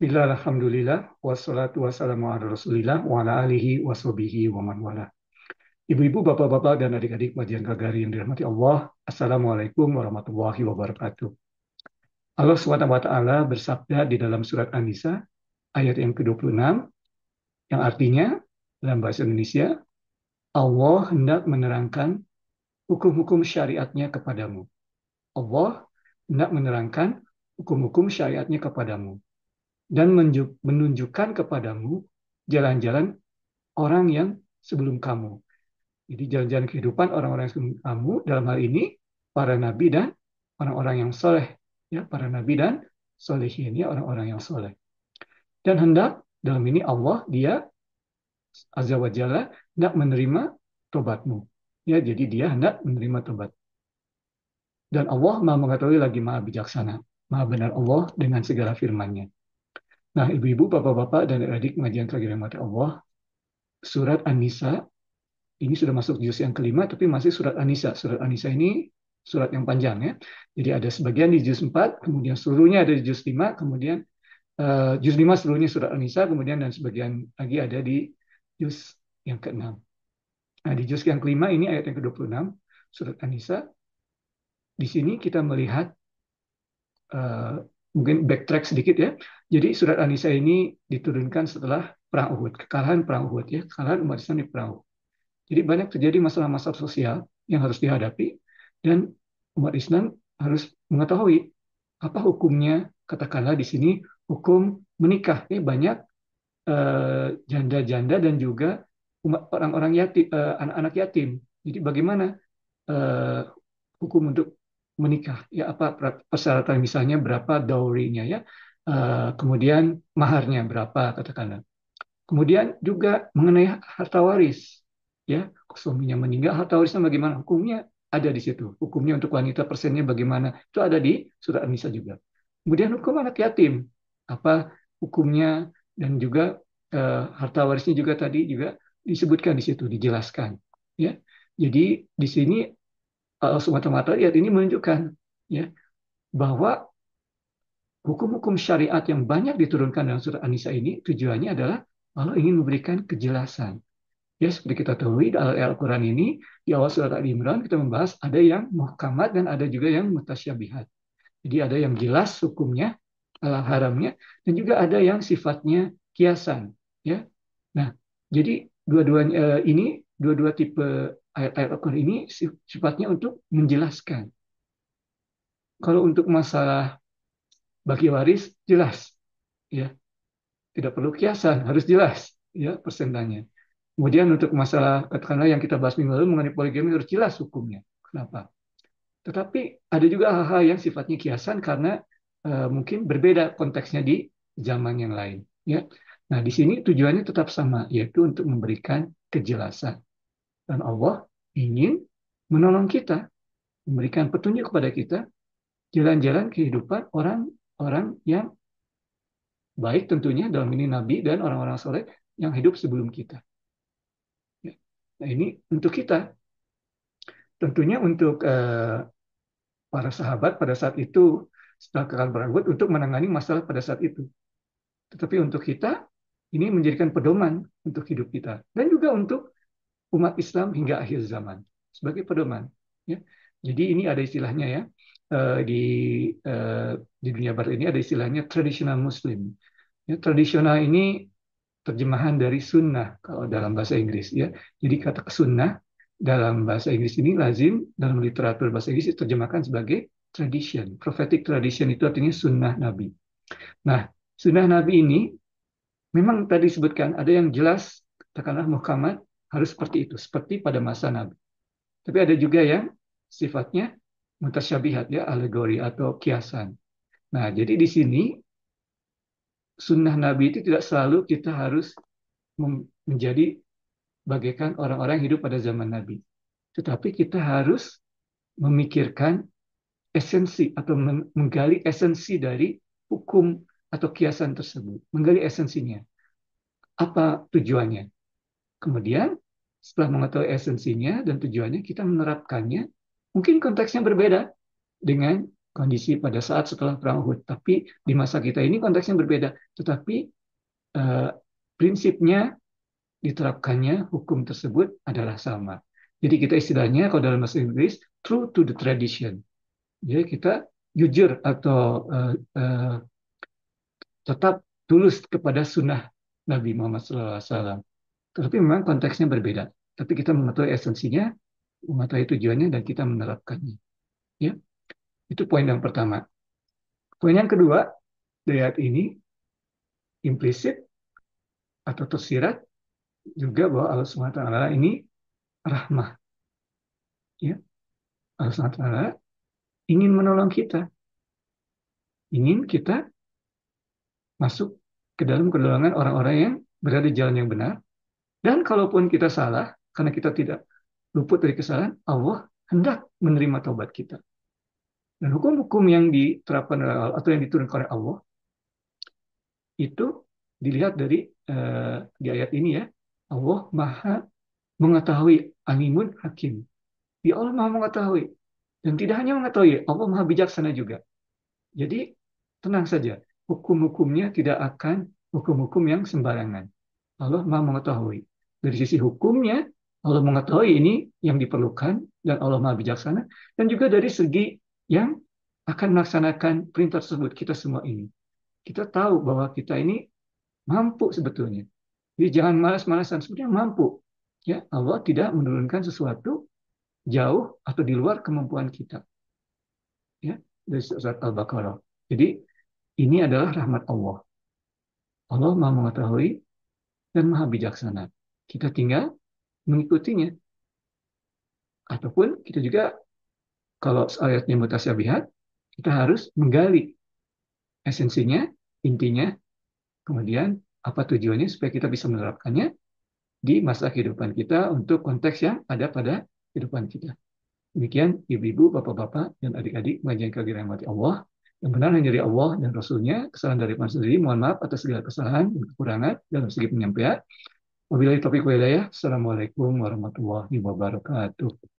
Bila alhamdulillah, wassalatu wassalamu ala rasulillah wa ala alihi wa wa man wala. Ibu-ibu, bapak-bapak, dan adik-adik majian kagari yang dirahmati Allah, Assalamualaikum warahmatullahi wabarakatuh. Allah SWT bersabda di dalam surat An-Nisa, ayat yang ke-26, yang artinya, dalam bahasa Indonesia, Allah hendak menerangkan hukum-hukum syariatnya kepadamu. Allah hendak menerangkan hukum-hukum syariatnya kepadamu dan menunjukkan kepadamu jalan-jalan orang yang sebelum kamu. Jadi jalan-jalan kehidupan orang-orang yang sebelum kamu dalam hal ini para nabi dan orang-orang yang soleh, ya para nabi dan soleh ya orang-orang yang soleh. Dan hendak dalam ini Allah dia azza wa jalla hendak menerima tobatmu. Ya jadi dia hendak menerima tobat. Dan Allah maha mengetahui lagi maha bijaksana, maha benar Allah dengan segala firman-Nya. Nah, ibu-ibu, bapak-bapak, dan adik-adik pengajian mati Allah, surat An-Nisa, ini sudah masuk juz yang kelima, tapi masih surat An-Nisa. Surat An-Nisa ini surat yang panjang ya. Jadi ada sebagian di juz 4, kemudian seluruhnya ada di juz 5, kemudian uh, juz 5 seluruhnya surat An-Nisa, kemudian dan sebagian lagi ada di juz yang keenam. Nah, di juz yang kelima ini ayat yang ke-26, surat An-Nisa, di sini kita melihat uh, mungkin backtrack sedikit ya. Jadi surat an ini diturunkan setelah perang Uhud, kekalahan perang Uhud ya, kekalahan umat Islam di perang Uhud. Jadi banyak terjadi masalah-masalah sosial yang harus dihadapi dan umat Islam harus mengetahui apa hukumnya katakanlah di sini hukum menikah ya banyak eh, janda-janda uh, dan juga orang-orang yatim eh, anak-anak uh, yatim. Jadi bagaimana uh, hukum untuk menikah ya apa persyaratan misalnya berapa dowry ya uh, kemudian maharnya berapa katakanlah kemudian juga mengenai harta waris ya suaminya meninggal harta warisnya bagaimana hukumnya ada di situ hukumnya untuk wanita persennya bagaimana itu ada di surat an-nisa juga kemudian hukum anak yatim apa hukumnya dan juga uh, harta warisnya juga tadi juga disebutkan di situ dijelaskan ya jadi di sini semata-mata ayat ini menunjukkan ya bahwa hukum-hukum syariat yang banyak diturunkan dalam surat An-Nisa ini tujuannya adalah Allah ingin memberikan kejelasan. Ya, seperti kita tahu dalam Al-Quran ini, di awal surat Al-Imran kita membahas ada yang muhkamat dan ada juga yang mutasyabihat. Jadi ada yang jelas hukumnya, halal haramnya, dan juga ada yang sifatnya kiasan. Ya, Nah, jadi dua-duanya eh, ini, dua-dua tipe ayat-ayat Al-Quran ini sifatnya untuk menjelaskan. Kalau untuk masalah bagi waris jelas, ya tidak perlu kiasan, harus jelas ya persentanya. Kemudian untuk masalah katakanlah yang kita bahas minggu lalu mengenai poligami harus jelas hukumnya. Kenapa? Tetapi ada juga hal-hal yang sifatnya kiasan karena e, mungkin berbeda konteksnya di zaman yang lain. Ya, nah di sini tujuannya tetap sama yaitu untuk memberikan kejelasan dan Allah ingin menolong kita, memberikan petunjuk kepada kita jalan-jalan kehidupan orang-orang yang baik tentunya dalam ini nabi dan orang-orang soleh yang hidup sebelum kita. Ya. Nah ini untuk kita. Tentunya untuk eh, para sahabat pada saat itu setelah kekal berangkut untuk menangani masalah pada saat itu. Tetapi untuk kita, ini menjadikan pedoman untuk hidup kita. Dan juga untuk umat Islam hingga akhir zaman sebagai pedoman. Ya. Jadi ini ada istilahnya ya eh, di eh, di dunia barat ini ada istilahnya tradisional Muslim. Ya, tradisional ini terjemahan dari sunnah kalau dalam bahasa Inggris ya. Jadi kata sunnah dalam bahasa Inggris ini lazim dalam literatur bahasa Inggris diterjemahkan sebagai tradition. Prophetic tradition itu artinya sunnah Nabi. Nah, sunnah Nabi ini memang tadi disebutkan ada yang jelas katakanlah Muhammad harus seperti itu, seperti pada masa Nabi. Tapi ada juga yang sifatnya mutasyabihat ya, alegori atau kiasan. Nah, jadi di sini sunnah Nabi itu tidak selalu kita harus menjadi bagaikan orang-orang hidup pada zaman Nabi. Tetapi kita harus memikirkan esensi atau menggali esensi dari hukum atau kiasan tersebut, menggali esensinya. Apa tujuannya? Kemudian setelah mengetahui esensinya dan tujuannya, kita menerapkannya. Mungkin konteksnya berbeda dengan kondisi pada saat setelah perang Uhud, tapi di masa kita ini konteksnya berbeda. Tetapi eh, prinsipnya diterapkannya hukum tersebut adalah sama. Jadi kita istilahnya kalau dalam bahasa Inggris true to the tradition. Jadi ya, kita jujur atau eh, eh, tetap tulus kepada sunnah Nabi Muhammad SAW. Tetapi memang konteksnya berbeda. Tapi kita mengetahui esensinya, mengetahui tujuannya, dan kita menerapkannya. Ya, Itu poin yang pertama. Poin yang kedua, dari ayat ini, implisit atau tersirat juga bahwa Allah SWT ini rahmah. Ya. Allah SWT ingin menolong kita. Ingin kita masuk ke dalam kedolongan orang-orang yang berada di jalan yang benar, dan kalaupun kita salah, karena kita tidak luput dari kesalahan, Allah hendak menerima taubat kita. Dan hukum-hukum yang diterapkan atau yang diturunkan oleh Allah itu dilihat dari uh, di ayat ini ya, Allah Maha mengetahui alimun hakim. Ya Allah Maha mengetahui dan tidak hanya mengetahui, Allah Maha bijaksana juga. Jadi tenang saja, hukum-hukumnya tidak akan hukum-hukum yang sembarangan. Allah Maha mengetahui dari sisi hukumnya Allah mengetahui ini yang diperlukan dan Allah Maha Bijaksana dan juga dari segi yang akan melaksanakan perintah tersebut kita semua ini. Kita tahu bahwa kita ini mampu sebetulnya. Jadi jangan malas-malasan sebetulnya mampu. Ya, Allah tidak menurunkan sesuatu jauh atau di luar kemampuan kita. Ya, dari surat Al-Baqarah. Jadi ini adalah rahmat Allah. Allah Maha mengetahui dan Maha bijaksana. Kita tinggal mengikutinya. Ataupun kita juga kalau ayatnya mutasyabihat, kita harus menggali esensinya, intinya, kemudian apa tujuannya supaya kita bisa menerapkannya di masa kehidupan kita untuk konteks yang ada pada kehidupan kita. Demikian ibu-ibu, bapak-bapak, dan adik-adik mengajian yang mati Allah. Yang benar hanya dari Allah dan Rasulnya, kesalahan dari manusia sendiri, mohon maaf atas segala kesalahan dan kekurangan dalam segi penyampaian. Wabillahi taufiq walhidayah. Assalamualaikum warahmatullahi wabarakatuh.